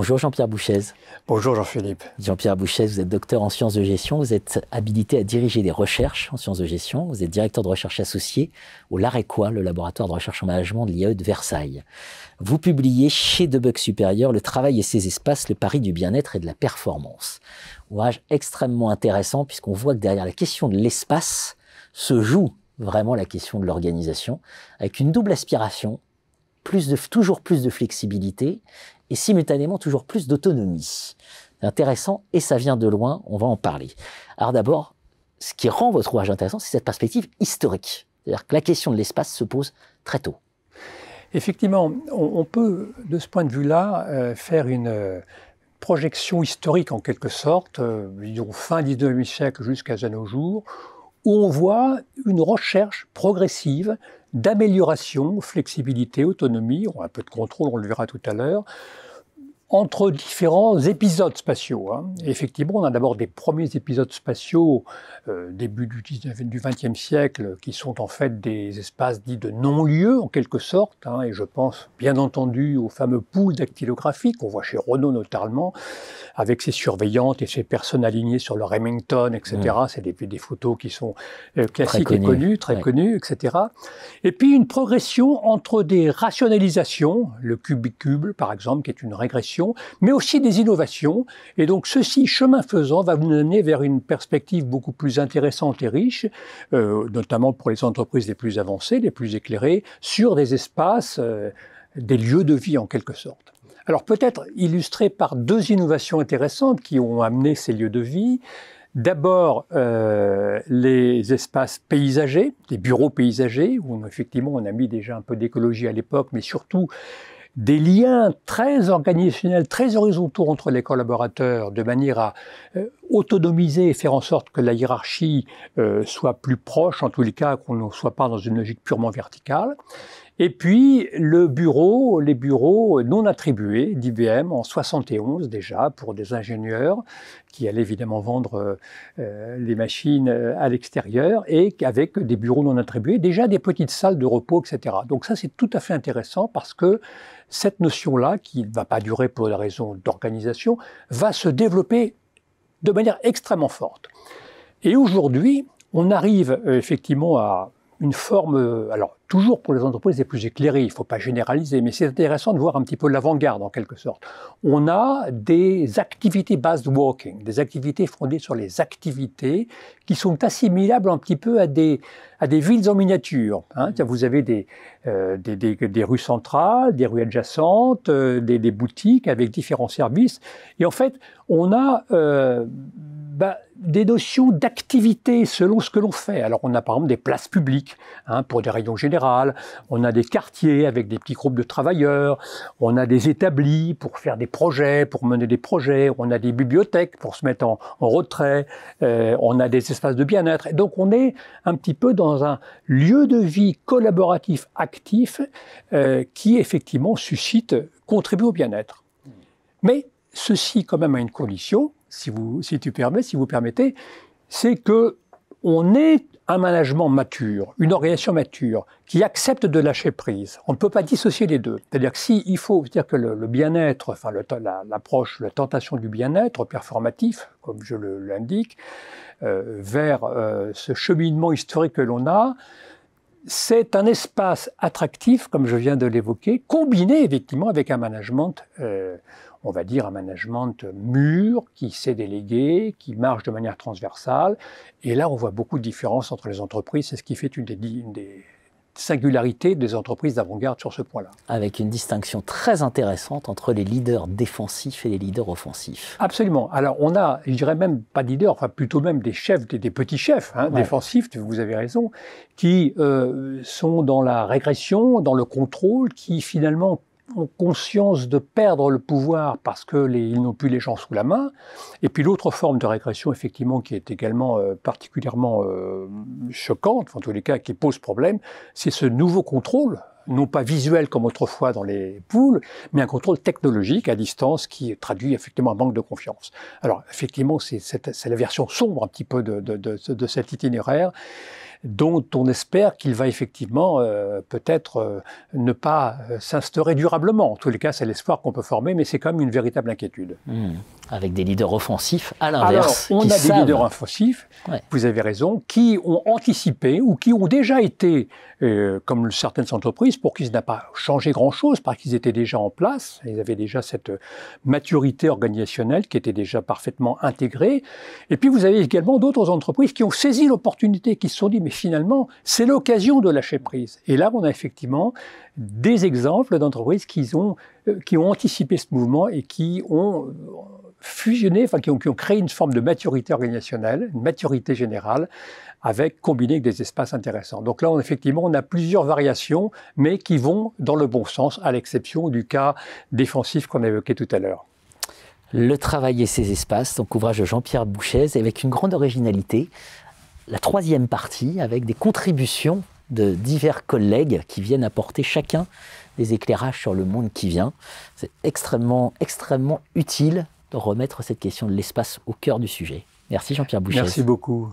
Bonjour Jean-Pierre Bouchez. Bonjour Jean-Philippe. Jean-Pierre Bouchez, vous êtes docteur en sciences de gestion, vous êtes habilité à diriger des recherches en sciences de gestion, vous êtes directeur de recherche associé au LARECOA, le laboratoire de recherche en management de l'IAE de Versailles. Vous publiez chez Debug Supérieur Le travail et ses espaces, le pari du bien-être et de la performance. Ouvrage extrêmement intéressant puisqu'on voit que derrière la question de l'espace se joue vraiment la question de l'organisation avec une double aspiration plus de, toujours plus de flexibilité et simultanément toujours plus d'autonomie. C'est intéressant et ça vient de loin, on va en parler. Alors d'abord, ce qui rend votre ouvrage intéressant, c'est cette perspective historique. C'est-à-dire que la question de l'espace se pose très tôt. Effectivement, on, peut, de ce point de vue-là, euh, faire une euh, projection historique en quelque sorte, euh, disons fin 19e siècle jusqu'à nos jours, où on voit une recherche progressive d'amélioration, flexibilité, autonomie, un peu de contrôle, on le verra tout à l'heure, entre différents épisodes spatiaux. Hein. Mm. Effectivement, on a d'abord des premiers épisodes spatiaux euh, début du, XXe du 20e siècle, qui sont en fait des espaces dits de non lieux en quelque sorte, hein. et je pense bien entendu aux fameux pouls dactylographiques qu'on voit chez Renault notamment, avec ses surveillantes et ses personnes alignées sur le Remington, etc. Mm. C'est des, des, photos qui sont euh, classiques et connues, très connues, etc. Et puis une progression entre des rationalisations, le cubicube par exemple, qui est une régression mais aussi des innovations. Et donc ceci, chemin faisant, va vous amener vers une perspective beaucoup plus intéressante et riche, euh, notamment pour les entreprises les plus avancées, les plus éclairées, sur des espaces, euh, des lieux de vie en quelque sorte. Alors peut-être illustré par deux innovations intéressantes qui ont amené ces lieux de vie. D'abord, euh, les espaces paysagers, les bureaux paysagers, où effectivement on a mis déjà un peu d'écologie à l'époque, mais surtout des liens très organisationnels, très horizontaux entre les collaborateurs, de manière à euh, autonomiser et faire en sorte que la hiérarchie euh, soit plus proche, en tous les cas, qu'on ne soit pas dans une logique purement verticale. Et puis le bureau, les bureaux non attribués d'IBM en 71 déjà pour des ingénieurs qui allaient évidemment vendre euh, euh, les machines euh, à l'extérieur et avec des bureaux non attribués, déjà des petites salles de repos, etc. Donc ça c'est tout à fait intéressant parce que cette notion-là, qui ne va pas durer pour des raisons d'organisation, va se développer de manière extrêmement forte. Et aujourd'hui, on arrive effectivement à une forme, euh, alors toujours pour les entreprises les plus éclairées, il ne faut pas généraliser, mais c'est intéressant de voir un petit peu l'avant-garde en quelque sorte. On a des activités based walking des activités fondées sur les activités qui sont assimilables un petit peu à des, à des villes en miniature. Hein. Mm. Vous avez euh, des, des, des, rues centrales, des rues adjacentes, euh, des, boutiques avec différents services. Et en fait, on a... Bah, des notions d'activité selon ce que l'on fait. Alors on a par exemple des places publiques hein, pour des rayons générales, on a des quartiers avec des petits groupes de travailleurs, on a des établis pour faire des projets, pour mener des projets, on a des bibliothèques pour se mettre en, retrait, euh, on a des espaces de bien-être. donc on est un petit peu dans un lieu de vie collaboratif actif euh, qui effectivement suscite, contribue au bien-être. Mais ceci quand même a une condition, si, vous, si tu permets, si vous permettez, c'est que on est un management mature, une organisation mature, qui accepte de lâcher prise. On ne peut pas dissocier les deux. C'est-à-dire que si il faut dire que le, bien-être, enfin l'approche, la, tentation du bien-être performatif, comme je l'indique, euh, vers euh, ce cheminement historique que l'on a, c'est un espace attractif, comme je viens de l'évoquer, combiné effectivement avec un management euh, on va dire, un management mûr, qui sait déléguer, qui marche de manière transversale. Et là, on voit beaucoup de différences entre les entreprises. C'est ce qui fait une des, singularités des entreprises d'avant-garde sur ce point-là. Avec une distinction très intéressante entre les leaders défensifs et les leaders offensifs. Absolument. Alors, on a, je dirais même pas leaders, enfin plutôt même des chefs, des, petits chefs hein, défensifs, vous avez raison, qui euh, sont dans la régression, dans le contrôle, qui finalement ont conscience de perdre le pouvoir parce que ils n'ont plus les gens sous la main. Et puis l'autre forme de régression, effectivement, qui est également euh, particulièrement euh, choquante, en tous les cas qui pose problème, c'est ce nouveau contrôle non pas visuel comme autrefois dans les poules, mais un contrôle technologique à distance qui traduit effectivement un manque de confiance. Alors effectivement, c'est la version sombre un petit peu de, de cet itinéraire dont on espère qu'il va effectivement euh, peut-être euh, ne pas euh, s'instaurer durablement. En tous les cas, c'est l'espoir qu'on peut former, mais c'est quand même une véritable inquiétude. Hmm. Avec des leaders offensifs, à l'inverse. on a des leaders offensifs, vous avez raison, qui ont anticipé ou qui ont déjà été, comme certaines entreprises, pour qui ça n'a pas changé grand-chose, parce qu'ils étaient déjà en place, ils avaient déjà cette maturité organisationnelle qui était déjà parfaitement intégrée. Et puis vous avez également d'autres entreprises qui ont saisi l'opportunité, qui se sont dit, et finalement, c'est l'occasion de lâcher prise. Et là, on a effectivement des exemples d'entreprises qui ont, euh, anticipé ce mouvement et qui ont euh, fusionné, enfin qui ont, créé une forme de maturité organisationnelle, une maturité générale, avec combiné avec des espaces intéressants. Donc là, on, effectivement, on a plusieurs variations, mais qui vont dans le bon sens, à l'exception du cas défensif qu'on évoquait tout à l'heure. Le travail et ses espaces, donc ouvrage de Jean-Pierre Bouchèze, avec une grande originalité, la troisième partie avec des contributions de divers collègues qui viennent apporter chacun des éclairages sur le monde qui vient. C'est extrêmement, extrêmement utile de remettre cette question de l'espace au cœur du sujet. Merci Jean-Pierre Boucher. Merci beaucoup.